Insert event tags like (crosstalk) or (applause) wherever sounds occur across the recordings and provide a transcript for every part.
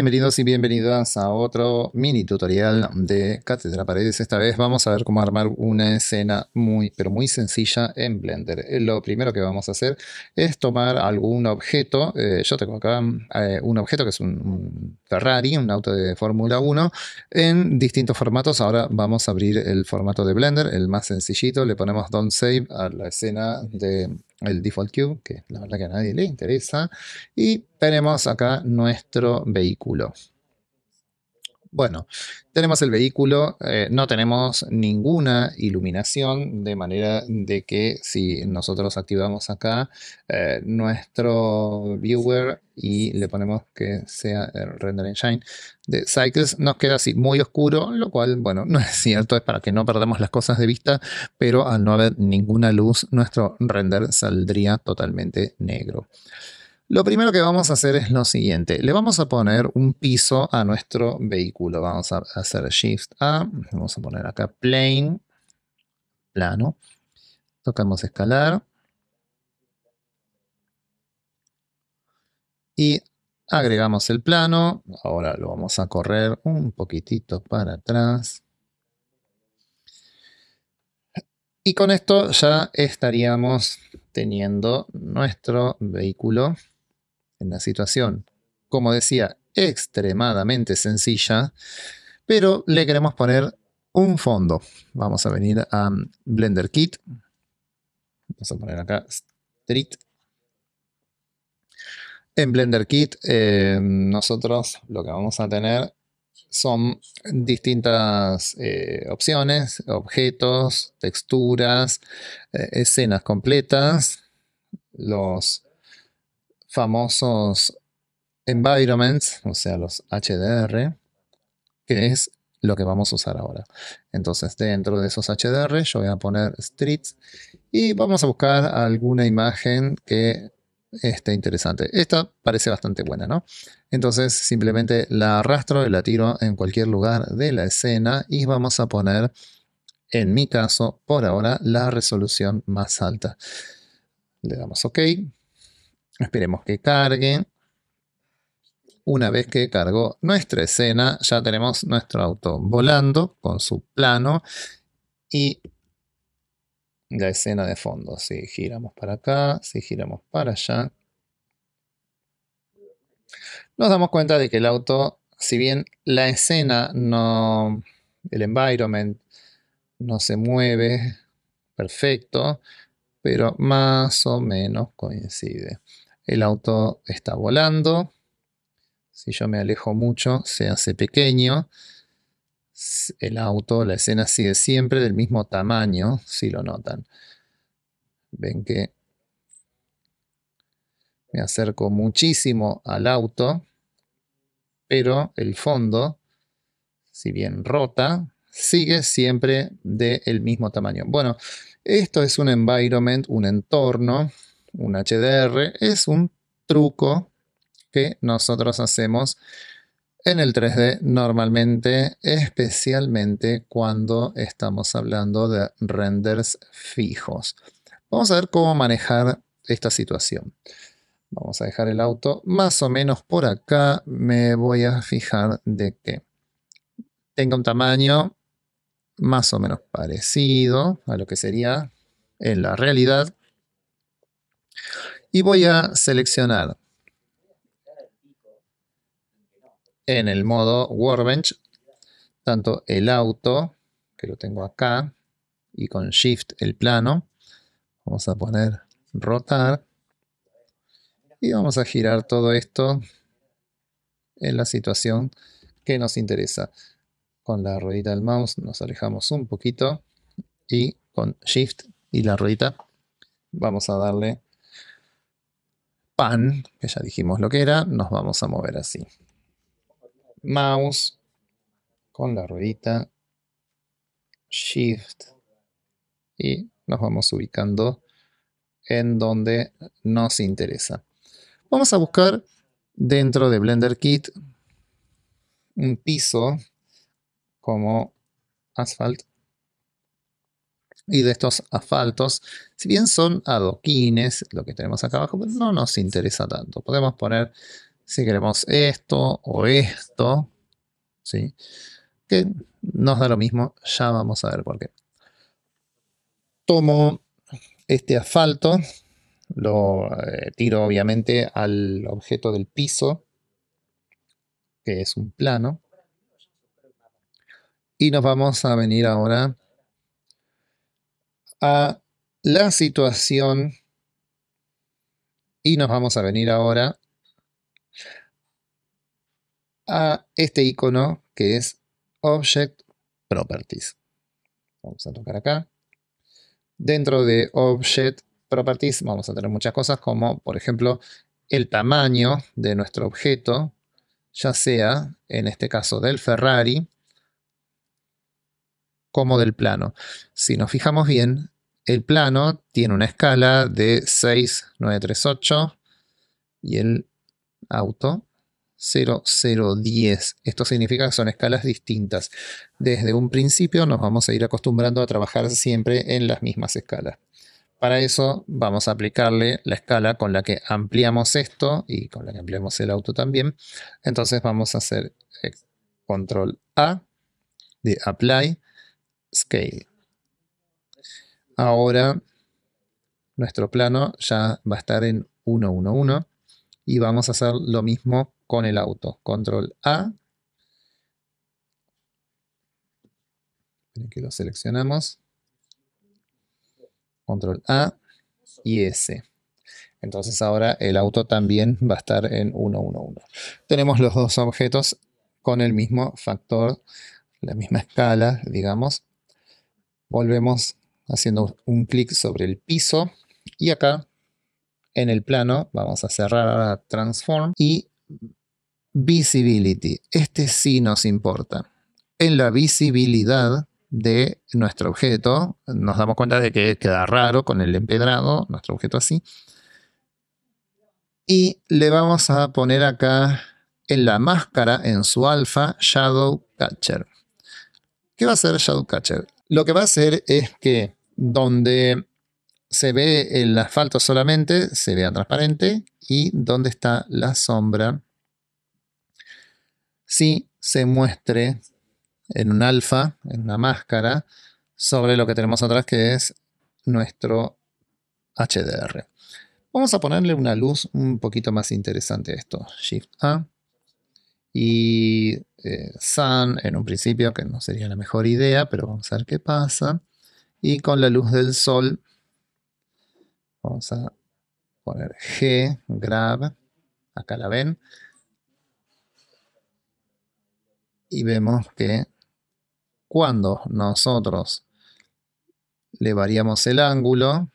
bienvenidos y bienvenidas a otro mini tutorial de Cátedra Paredes. Esta vez vamos a ver cómo armar una escena muy, pero muy sencilla en Blender. Lo primero que vamos a hacer es tomar algún objeto. Eh, yo tengo acá eh, un objeto que es un, Ferrari, un auto de Fórmula 1, en distintos formatos. Ahora vamos a abrir el formato de Blender, el más sencillito. Le ponemos Don't Save a la escena de el default cube, que la verdad que a nadie le interesa, y tenemos acá nuestro vehículo. Bueno, tenemos el vehículo, eh, no tenemos ninguna iluminación, de manera de que si nosotros activamos acá eh, nuestro viewer y le ponemos que sea el render shine de Cycles, nos queda así muy oscuro, lo cual, bueno, (laughs) no es cierto, es para que no perdamos las cosas de vista, pero al no haber ninguna luz, nuestro render saldría totalmente negro. Lo primero que vamos a hacer es lo siguiente. Le vamos a poner un piso a nuestro vehículo. Vamos a hacer Shift A. Vamos a poner acá Plane. Plano. Tocamos escalar. Y agregamos el plano. Ahora lo vamos a correr un poquitito para atrás. Y con esto ya estaríamos teniendo nuestro vehículo en la situación, como decía, extremadamente sencilla, pero le queremos poner un fondo. Vamos a venir a um, Blender Kit. Vamos a poner acá Street. En Blender Kit eh, nosotros lo que vamos a tener son distintas eh, opciones, objetos, texturas, eh, escenas completas, los famosos environments, o sea, los HDR, que es lo que vamos a usar ahora. Entonces, dentro de esos HDR, yo voy a poner streets y vamos a buscar alguna imagen que esté interesante. Esta parece bastante buena, ¿no? Entonces, simplemente la arrastro y la tiro en cualquier lugar de la escena y vamos a poner, en mi caso, por ahora, la resolución más alta. Le damos OK. Esperemos que cargue. Una vez que cargó nuestra escena, ya tenemos nuestro auto volando con su plano y la escena de fondo. Si giramos para acá, si giramos para allá, nos damos cuenta de que el auto, si bien la escena no, el environment no se mueve perfecto, pero más o menos coincide. El auto está volando. Si yo me alejo mucho, se hace pequeño. El auto, la escena sigue siempre del mismo tamaño, si lo notan. Ven que me acerco muchísimo al auto, pero el fondo, si bien rota, sigue siempre del mismo tamaño. Bueno, esto es un environment, un entorno un HDR, es un truco que nosotros hacemos en el 3D normalmente, especialmente cuando estamos hablando de renders fijos. Vamos a ver cómo manejar esta situación. Vamos a dejar el auto más o menos por acá. Me voy a fijar de que tenga un tamaño más o menos parecido a lo que sería en la realidad y voy a seleccionar en el modo Workbench tanto el auto, que lo tengo acá, y con Shift el plano. Vamos a poner rotar. Y vamos a girar todo esto en la situación que nos interesa. Con la ruedita del mouse nos alejamos un poquito y con Shift y la ruedita vamos a darle que ya dijimos lo que era, nos vamos a mover así. Mouse con la ruedita, shift y nos vamos ubicando en donde nos interesa. Vamos a buscar dentro de Blender Kit un piso como asfalto y de estos asfaltos. Si bien son adoquines, lo que tenemos acá abajo, pues no nos interesa tanto. Podemos poner, si queremos, esto o esto, Que nos da lo mismo, ya vamos a ver por qué. Tomo este asfalto, lo eh, tiro obviamente al objeto del piso, que es un plano. Y nos vamos a venir ahora a la situación y nos vamos a venir ahora a este icono que es Object Properties. Vamos a tocar acá. Dentro de Object Properties vamos a tener muchas cosas como, por ejemplo, el tamaño de nuestro objeto, ya sea, en este caso, del Ferrari como del plano. Si nos fijamos bien, el plano tiene una escala de 6938 y el auto 0010. Esto significa que son escalas distintas. Desde un principio nos vamos a ir acostumbrando a trabajar siempre en las mismas escalas. Para eso vamos a aplicarle la escala con la que ampliamos esto y con la que ampliamos el auto también. Entonces vamos a hacer eh, control A de apply scale. Ahora nuestro plano ya va a estar en 111 y vamos a hacer lo mismo con el auto. Control A. Que lo seleccionamos. Control A y S. Entonces ahora el auto también va a estar en 111. Tenemos los dos objetos con el mismo factor, la misma escala, digamos. Volvemos haciendo un clic sobre el piso y acá en el plano vamos a cerrar ahora transform y visibility. Este sí nos importa. En la visibilidad de nuestro objeto nos damos cuenta de que queda raro con el empedrado, nuestro objeto así. Y le vamos a poner acá en la máscara, en su alfa, Shadow Catcher. ¿Qué va a hacer Shadow Catcher? Lo que va a hacer es que donde se ve el asfalto solamente, se vea transparente, y donde está la sombra, si se muestre en un alfa, en una máscara, sobre lo que tenemos atrás, que es nuestro HDR. Vamos a ponerle una luz un poquito más interesante a esto. Shift A y eh, Sun en un principio, que no sería la mejor idea, pero vamos a ver qué pasa y con la luz del sol vamos a poner G, grab, acá la ven, y vemos que cuando nosotros le variamos el ángulo,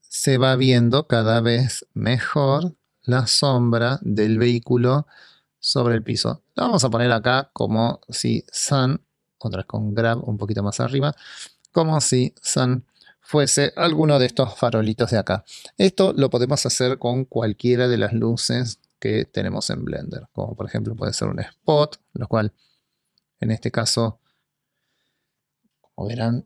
se va viendo cada vez mejor la sombra del vehículo sobre el piso. Lo vamos a poner acá como si San, otra vez con grab un poquito más arriba, como si sun fuese alguno de estos farolitos de acá. Esto lo podemos hacer con cualquiera de las luces que tenemos en Blender, como por ejemplo puede ser un spot, lo cual en este caso, como verán,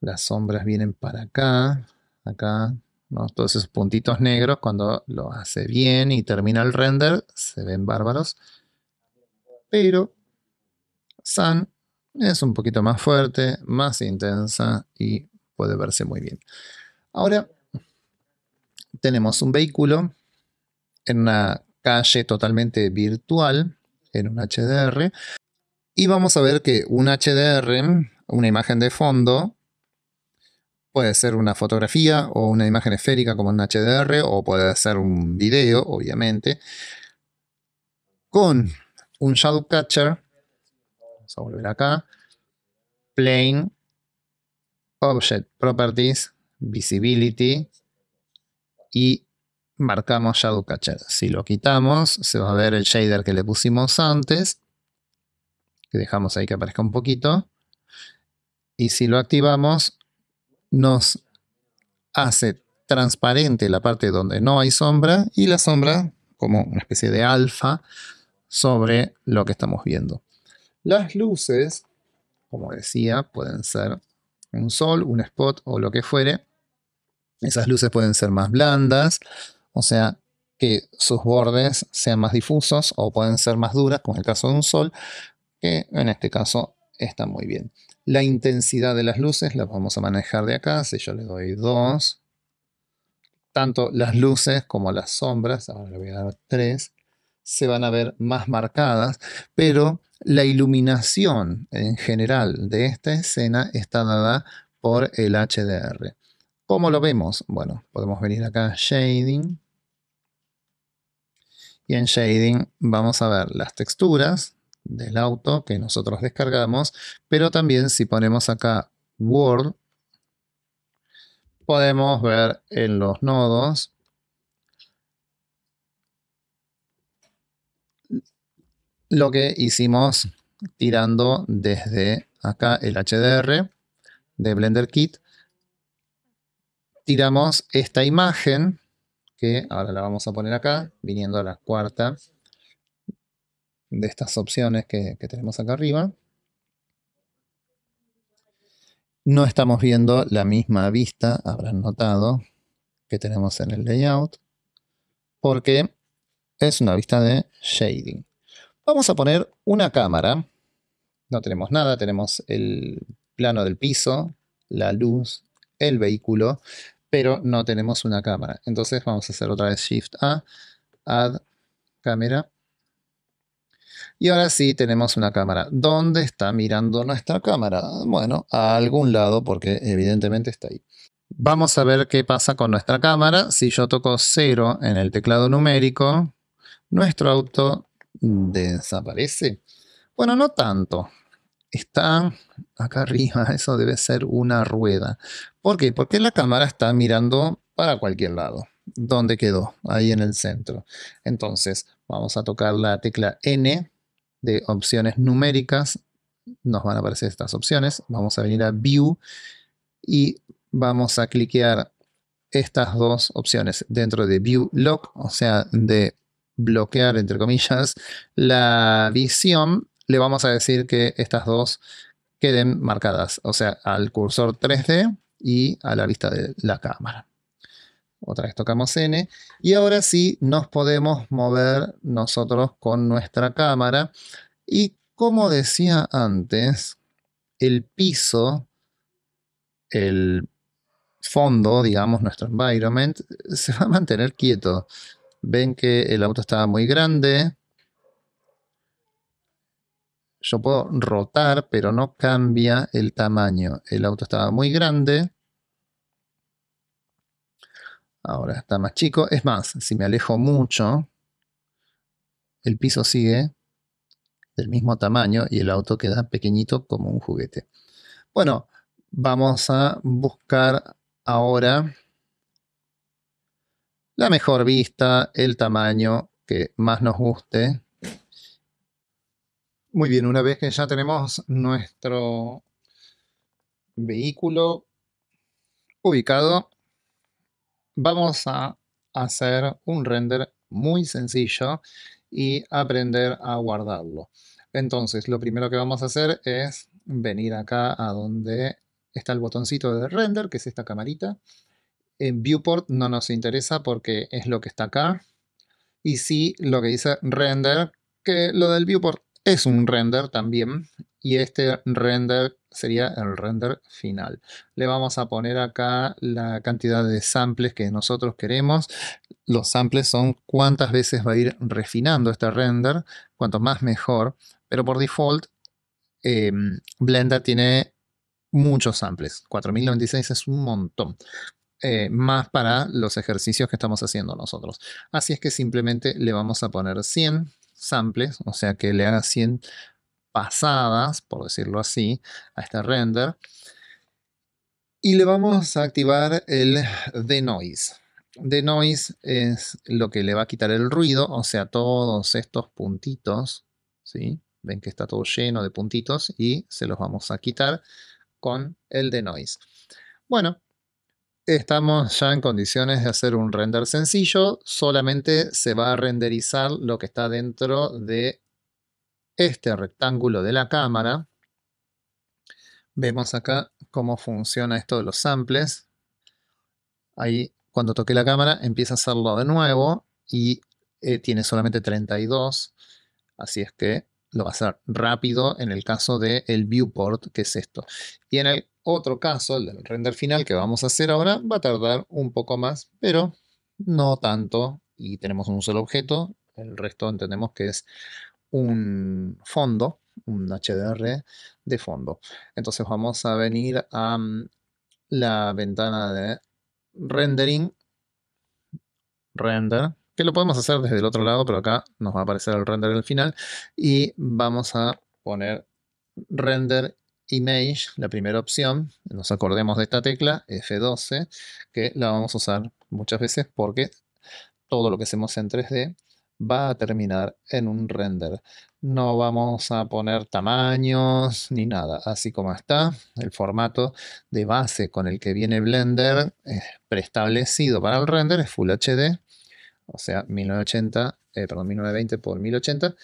las sombras vienen para acá, acá, todos esos puntitos negros, cuando lo hace bien y termina el render, se ven bárbaros. Pero Sun es un poquito más fuerte, más intensa y puede verse muy bien. Ahora tenemos un vehículo en una calle totalmente virtual, en un HDR, y vamos a ver que un HDR, una imagen de fondo, Puede ser una fotografía o una imagen esférica como en HDR o puede ser un video, obviamente. Con un shadow catcher, vamos a volver acá, plane, object properties, visibility y marcamos shadow catcher. Si lo quitamos, se va a ver el shader que le pusimos antes, que dejamos ahí que aparezca un poquito. Y si lo activamos, nos hace transparente la parte donde no hay sombra y la sombra como una especie de alfa sobre lo que estamos viendo. Las luces, como decía, pueden ser un sol, un spot o lo que fuere. Esas luces pueden ser más blandas, o sea, que sus bordes sean más difusos o pueden ser más duras, como en el caso de un sol, que en este caso está muy bien. La intensidad de las luces la vamos a manejar de acá. Si yo le doy 2, tanto las luces como las sombras, ahora le voy a dar 3, se van a ver más marcadas, pero la iluminación en general de esta escena está dada por el HDR. ¿Cómo lo vemos? Bueno, podemos venir acá a Shading. Y en Shading vamos a ver las texturas, del auto que nosotros descargamos, pero también si ponemos acá Word, podemos ver en los nodos lo que hicimos tirando desde acá el HDR de Blender Kit. Tiramos esta imagen, que ahora la vamos a poner acá, viniendo a la cuarta de estas opciones que, tenemos acá arriba, no estamos viendo la misma vista, habrán notado, que tenemos en el layout, porque es una vista de shading. Vamos a poner una cámara. No tenemos nada, tenemos el plano del piso, la luz, el vehículo, pero no tenemos una cámara. Entonces vamos a hacer otra vez Shift A, Add Cámara, y ahora sí tenemos una cámara. ¿Dónde está mirando nuestra cámara? Bueno, a algún lado porque evidentemente está ahí. Vamos a ver qué pasa con nuestra cámara. Si yo toco 0 en el teclado numérico, nuestro auto desaparece. Bueno, no tanto. Está acá arriba, (laughs) eso debe ser una rueda. ¿Por qué? Porque la cámara está mirando para cualquier lado. ¿Dónde quedó? Ahí en el centro. Entonces, vamos a tocar la tecla N de opciones numéricas, nos van a aparecer estas opciones. Vamos a venir a View y vamos a cliquear estas dos opciones dentro de View Lock, o sea, de bloquear, entre comillas, la visión. Le vamos a decir que estas dos queden marcadas, o sea, al cursor 3D y a la vista de la cámara otra vez tocamos N, y ahora sí nos podemos mover nosotros con nuestra cámara. Y como decía antes, el piso, el fondo, digamos, nuestro environment, se va a mantener quieto. Ven que el auto estaba muy grande. Yo puedo rotar, pero no cambia el tamaño. El auto estaba muy grande Ahora está más chico. Es más, si me alejo mucho, el piso sigue del mismo tamaño y el auto queda pequeñito como un juguete. Bueno, vamos a buscar ahora la mejor vista, el tamaño que más nos guste. Muy bien, una vez que ya tenemos nuestro vehículo ubicado, vamos a hacer un render muy sencillo y aprender a guardarlo. Entonces, lo primero que vamos a hacer es venir acá a donde está el botoncito de render, que es esta camarita. En viewport no nos interesa porque es lo que está acá. Y sí, lo que dice render, que lo del viewport es un render también. Y este render sería el render final. Le vamos a poner acá la cantidad de samples que nosotros queremos. Los samples son cuántas veces va a ir refinando este render, cuanto más mejor, pero por default em, Blender tiene muchos samples. 4096 es un montón. Eh, más para los ejercicios que estamos haciendo nosotros. Así es que simplemente le vamos a poner 100 samples, o sea que le haga 100 pasadas, por decirlo así, a este render. Y le vamos a activar el denoise. Denoise es lo que le va a quitar el ruido, o sea, todos estos puntitos, ¿sí? Ven que está todo lleno de puntitos y se los vamos a quitar con el denoise. Bueno, estamos ya en condiciones de hacer un render sencillo, solamente se va a renderizar lo que está dentro de este rectángulo de la cámara, vemos acá cómo funciona esto de los samples. Ahí cuando toque la cámara empieza a hacerlo de nuevo y eh, tiene solamente 32, así es que lo va a hacer rápido en el caso del el viewport, que es esto. Y en el otro caso, el del render final que vamos a hacer ahora, va a tardar un poco más, pero no tanto. Y tenemos un solo objeto, el resto entendemos que es un fondo, un HDR de fondo. Entonces vamos a venir a mm, la ventana de rendering, render, que lo podemos hacer desde el otro lado, pero acá nos va a aparecer el render al final, y vamos a poner render image, la primera opción, nos acordemos de esta tecla F12, que la vamos a usar muchas veces porque todo lo que hacemos en 3D va a terminar en un render. No vamos a poner tamaños ni nada, así como está. El formato de base con el que viene Blender es preestablecido para el render es Full HD, o sea, 1920 eh, por 1080.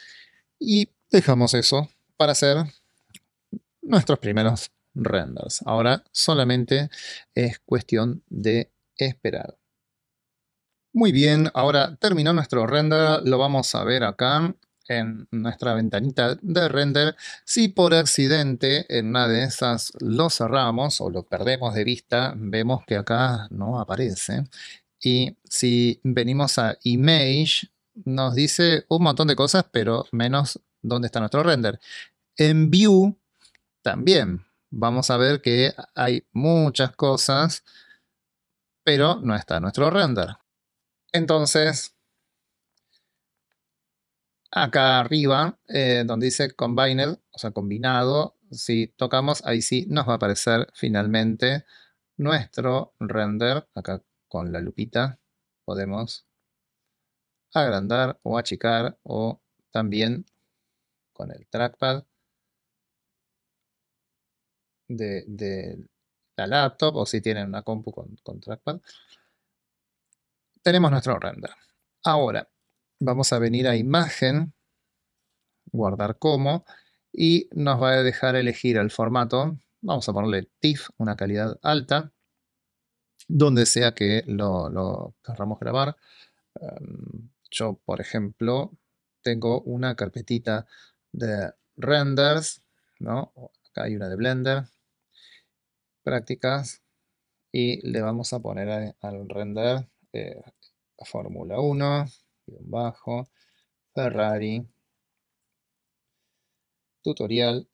Y dejamos eso para hacer nuestros primeros renders. Ahora solamente es cuestión de esperar. Muy bien, ahora terminó nuestro render, lo vamos a ver acá en nuestra ventanita de render. Si por accidente en una de esas lo cerramos o lo perdemos de vista, vemos que acá no aparece. Y si venimos a Image, nos dice un montón de cosas, pero menos dónde está nuestro render. En View también vamos a ver que hay muchas cosas, pero no está nuestro render. Entonces, acá arriba, eh, donde dice combined, o sea, combinado, si tocamos, ahí sí nos va a aparecer finalmente nuestro render. Acá con la lupita podemos agrandar o achicar o también con el trackpad de, la laptop o si tienen una compu con trackpad tenemos nuestro render. Ahora, vamos a venir a imagen, guardar como, y nos va a dejar elegir el formato. Vamos a ponerle TIFF, una calidad alta, donde sea que lo, queramos grabar. Em, yo, por ejemplo, tengo una carpetita de renders, ¿no? Acá hay una de Blender, prácticas, y le vamos a poner al render este, Fórmula 1, bajo, Ferrari, tutorial.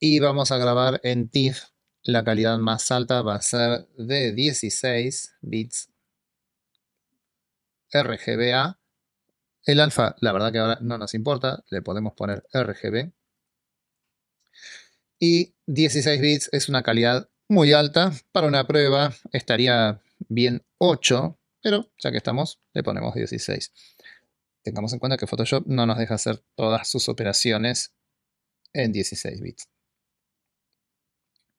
Y vamos a grabar en TIFF. La calidad más alta va a ser de 16 bits RGBA. El alfa, la verdad que ahora no nos importa, le podemos poner RGB. Y 16 bits es una calidad muy alta. Para una prueba estaría bien 8, pero ya que estamos, le ponemos 16. Tengamos en cuenta que Photoshop no nos deja hacer todas sus operaciones en 16 bits.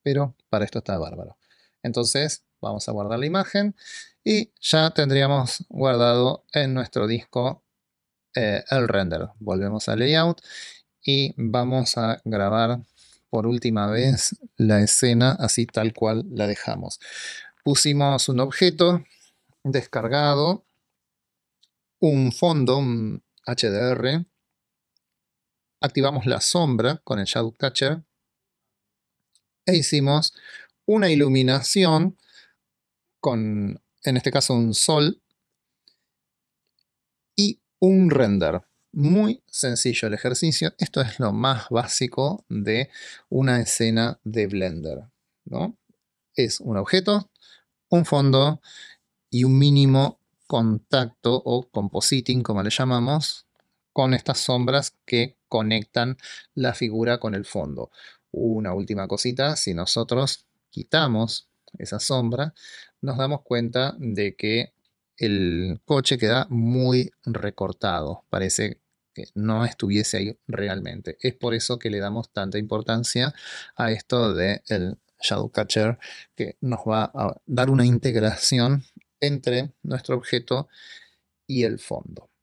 Pero para esto está bárbaro. Entonces vamos a guardar la imagen y ya tendríamos guardado en nuestro disco eh, el render. Volvemos al layout y vamos a grabar por última vez la escena así tal cual la dejamos. Pusimos un objeto descargado, un fondo, HDR, activamos la sombra con el Shadow Catcher e hicimos una iluminación con, en este caso, un sol y un render muy sencillo el ejercicio. Esto es lo más básico de una escena de Blender. ¿no? Es un objeto, un fondo y un mínimo contacto o compositing, como le llamamos, con estas sombras que conectan la figura con el fondo. Una última cosita, si nosotros quitamos esa sombra, nos damos cuenta de que el coche queda muy recortado. Parece que no estuviese ahí realmente. Es por eso que le damos tanta importancia a esto del Shadow Catcher, que nos va a dar una integración entre nuestro objeto y el fondo.